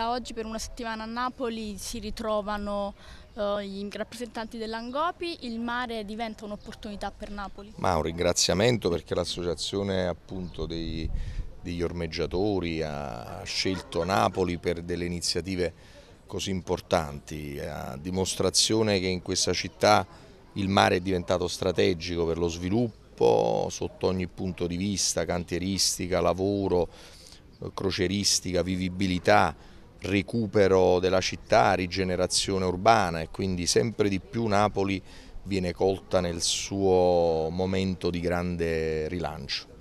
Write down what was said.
da oggi per una settimana a Napoli si ritrovano eh, i rappresentanti dell'Angopi, il mare diventa un'opportunità per Napoli. Ma un ringraziamento perché l'associazione appunto dei, degli ormeggiatori ha scelto Napoli per delle iniziative così importanti, a dimostrazione che in questa città il mare è diventato strategico per lo sviluppo sotto ogni punto di vista, cantieristica, lavoro, croceristica, vivibilità, recupero della città, rigenerazione urbana e quindi sempre di più Napoli viene colta nel suo momento di grande rilancio.